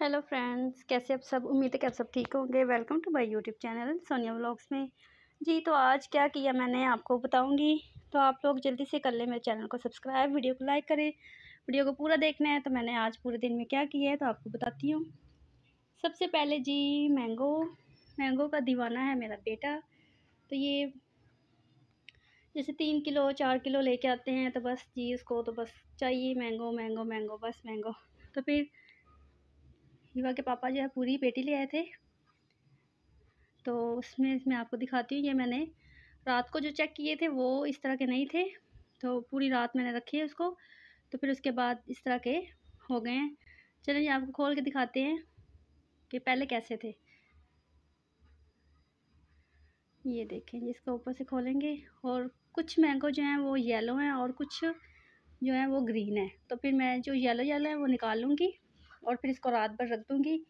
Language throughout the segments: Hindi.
हेलो फ्रेंड्स कैसे आप सब उम्मीद है कि आप सब ठीक होंगे welcome to my YouTube channel Sonia vlogs में जी तो आज क्या किया मैंने आपको बताऊंगी तो आप लोग जल्दी से कर लें मेरे चैनल को सब्सक्राइब वीडियो को लाइक करें वीडियो को पूरा देखना है तो मैंने आज पूरे दिन में क्या किया है तो आपको बताती हूँ सबसे पहले जी मैंगो मैंगो का दीवाना है मेरा बेटा तो ये जैसे तीन किलो चार किलो लेके आते हैं तो बस जी उसको तो बस चाहिए मैंगो मैंगो मैंगो बस मैंगो तो फिर हीवा के पापा जो है पूरी पेटी ले आए थे तो उसमें मैं आपको दिखाती हूँ ये मैंने रात को जो चेक किए थे वो इस तरह के नहीं थे तो पूरी रात मैंने रखी है उसको तो फिर उसके बाद इस तरह के हो गए हैं चलो ये आपको खोल के दिखाते हैं कि पहले कैसे थे ये देखें इसको ऊपर से खोलेंगे और कुछ मैंगो जो हैं वो येलो हैं और कुछ जो है वो ग्रीन है तो फिर मैं जो येलो येलो है वो निकाल लूँगी और फिर इसको रात भर रख दूँगी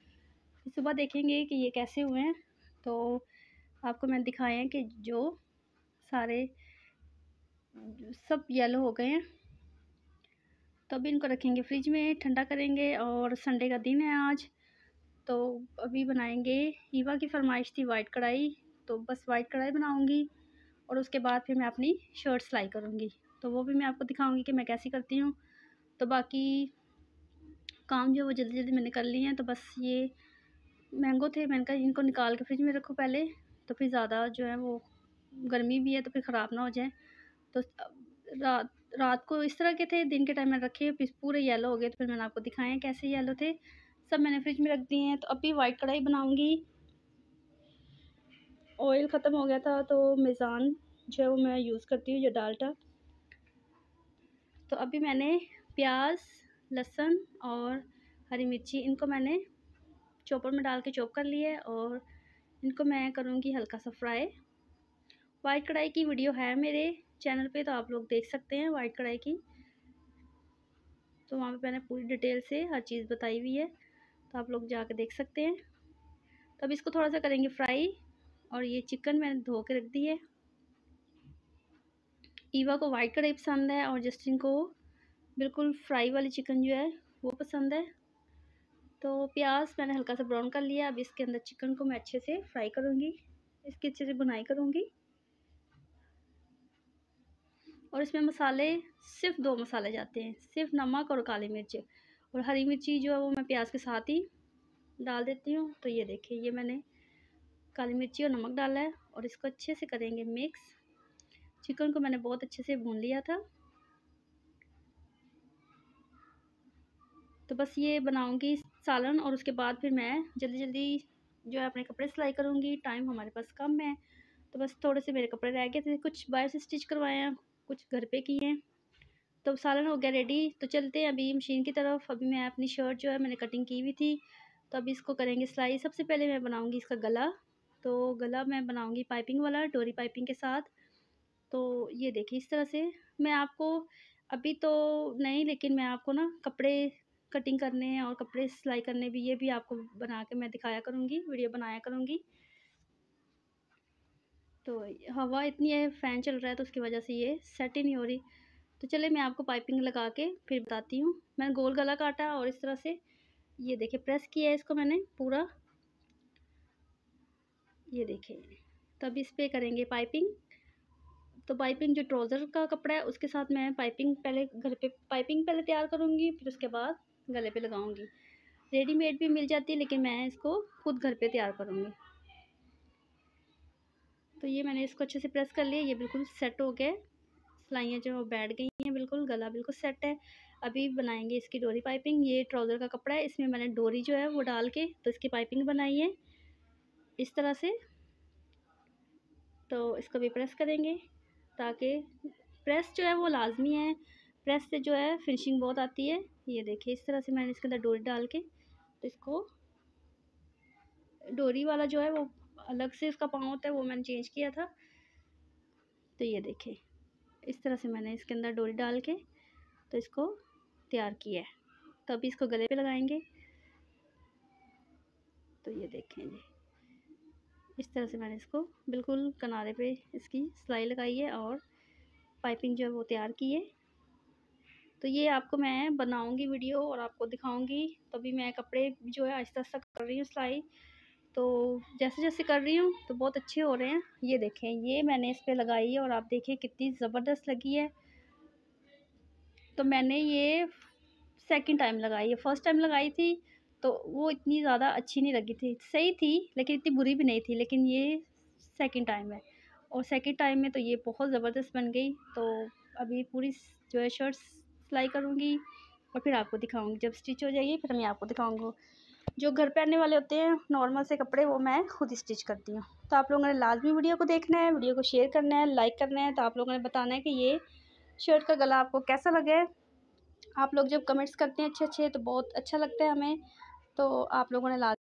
सुबह देखेंगे कि ये कैसे हुए हैं तो आपको मैंने दिखाए हैं कि जो सारे सब येलो हो गए हैं तो अभी इनको रखेंगे फ्रिज में ठंडा करेंगे और संडे का दिन है आज तो अभी बनाएंगे ईवा की फरमाइश थी वाइट कढ़ाई तो बस वाइट कढ़ाई बनाऊंगी और उसके बाद फिर मैं अपनी शर्ट सिलाई करूँगी तो वो भी मैं आपको दिखाऊंगी कि मैं कैसी करती हूँ तो बाकी काम जो है वो जल्दी जल्दी मैंने कर लिए हैं तो बस ये मैंगो थे मैंने कहा इनको निकाल के फ्रिज में रखो पहले तो फिर ज़्यादा जो है वो गर्मी भी है तो फिर ख़राब ना हो जाए तो रात रात को इस तरह के थे दिन के टाइम में रखे फिर पूरे येलो हो गए तो फिर मैंने आपको दिखाए हैं कैसे येलो थे सब मैंने फ्रिज में रख दिए हैं तो अभी वाइट कढ़ाई बनाऊँगी ऑयल ख़त्म हो गया था तो मेज़ान जो है वो मैं यूज़ करती हूँ जो डालटा तो अभी मैंने प्याज लहसुन और हरी मिर्ची इनको मैंने चॉपर में डाल के चॉप कर लिए और इनको मैं करूँगी हल्का सा फ्राई वाइट कढ़ाई की वीडियो है मेरे चैनल पे तो आप लोग देख सकते हैं वाइट कढ़ाई की तो वहाँ पे मैंने पूरी डिटेल से हर चीज़ बताई हुई है तो आप लोग कर देख सकते हैं तो अब इसको थोड़ा सा करेंगे फ्राई और ये चिकन मैंने धो के रख दी है ईवा को वाइट कढ़ाई पसंद है और जस्टिन को बिल्कुल फ्राई वाली चिकन जो है वो पसंद है तो प्याज मैंने हल्का सा ब्राउन कर लिया अब इसके अंदर चिकन को मैं अच्छे से फ्राई करूँगी इसकी अच्छे से बुनाई करूँगी और इसमें मसाले सिर्फ दो मसाले जाते हैं सिर्फ नमक और काली मिर्च और हरी मिर्ची जो है वो मैं प्याज के साथ ही डाल देती हूँ तो ये देखिए ये मैंने काली मिर्ची और नमक डाला है और इसको अच्छे से करेंगे मिक्स चिकन को मैंने बहुत अच्छे से भून लिया था तो बस ये बनाऊँगी सालन और उसके बाद फिर मैं जल्दी जल्दी जो है अपने कपड़े सिलाई करूँगी टाइम हमारे पास कम है तो बस थोड़े से मेरे कपड़े रह गए थे कुछ बाहर से स्टिच करवाए हैं कुछ घर पे किए हैं तो सालन हो गया रेडी तो चलते हैं अभी मशीन की तरफ अभी मैं अपनी शर्ट जो है मैंने कटिंग की हुई थी तो अभी इसको करेंगे सिलाई सबसे पहले मैं बनाऊँगी इसका गला तो गला मैं बनाऊँगी पाइपिंग वाला डोरी पाइपिंग के साथ तो ये देखिए इस तरह से मैं आपको अभी तो नहीं लेकिन मैं आपको ना कपड़े कटिंग करने हैं और कपड़े सिलाई करने भी ये भी आपको बना के मैं दिखाया करूँगी वीडियो बनाया करूँगी तो हवा इतनी है फ़ैन चल रहा है तो उसकी वजह से ये सेट ही नहीं हो रही तो चले मैं आपको पाइपिंग लगा के फिर बताती हूँ मैंने गोल गला काटा और इस तरह से ये देखे प्रेस किया है इसको मैंने पूरा ये देखे तो अब इस पर करेंगे पाइपिंग तो पाइपिंग जो ट्राउज़र का कपड़ा है उसके साथ मैं पाइपिंग पहले घर पे पाइपिंग पहले तैयार करूँगी फिर उसके बाद गले पे लगाऊंगी रेडीमेड भी मिल जाती है लेकिन मैं इसको खुद घर पे तैयार करूँगी तो ये मैंने इसको अच्छे से प्रेस कर लिया ये बिल्कुल सेट हो गया सिलाइयाँ जो बैठ गई हैं बिल्कुल गला बिल्कुल सेट है अभी बनाएंगे इसकी डोरी पाइपिंग ये ट्राउज़र का कपड़ा है इसमें मैंने डोरी जो है वो डाल के तो इसकी पाइपिंग बनाई है इस तरह से तो इसको भी प्रेस करेंगे ताकि प्रेस जो है वो लाजमी है प्रेस से जो है फिनिशिंग बहुत आती है ये देखिए इस तरह से मैंने इसके अंदर डोरी डाल के तो इसको डोरी वाला जो है वो अलग से इसका पाँव होता है वो मैंने चेंज किया था तो ये देखिए इस तरह से मैंने इसके अंदर डोरी डाल के तो इसको तैयार किया है तो अभी इसको गले पे लगाएंगे तो ये देखें जी इस तरह से मैंने इसको बिल्कुल किनारे पे इसकी सिलाई लगाई है और पाइपिंग जो है वो तैयार की है तो ये आपको मैं बनाऊंगी वीडियो और आपको दिखाऊंगी तभी मैं कपड़े जो है आहिस्ता आहिस्ता कर रही हूँ सिलाई तो जैसे जैसे कर रही हूँ तो बहुत अच्छे हो रहे हैं ये देखें ये मैंने इस पर लगाई है और आप देखें कितनी ज़बरदस्त लगी है तो मैंने ये सेकेंड टाइम लगाई है फ़र्स्ट टाइम लगाई थी तो वो इतनी ज़्यादा अच्छी नहीं लगी थी सही थी लेकिन इतनी बुरी भी नहीं थी लेकिन ये सेकेंड टाइम है और सेकेंड टाइम में तो ये बहुत ज़बरदस्त बन गई तो अभी पूरी जो है शर्ट्स सिलाई करूँगी और फिर आपको दिखाऊँगी जब स्टिच हो जाएगी फिर मैं आपको दिखाऊँगी जो घर पे आने वाले होते हैं नॉर्मल से कपड़े वो मैं खुद स्टिच करती हूँ तो आप लोगों ने लाजमी वीडियो को देखना है वीडियो को शेयर करना है लाइक करना है तो आप लोगों ने बताना है कि ये शर्ट का गला आपको कैसा लगे आप लोग जब कमेंट्स करते हैं अच्छे अच्छे तो बहुत अच्छा लगता है हमें तो आप लोगों ने लाज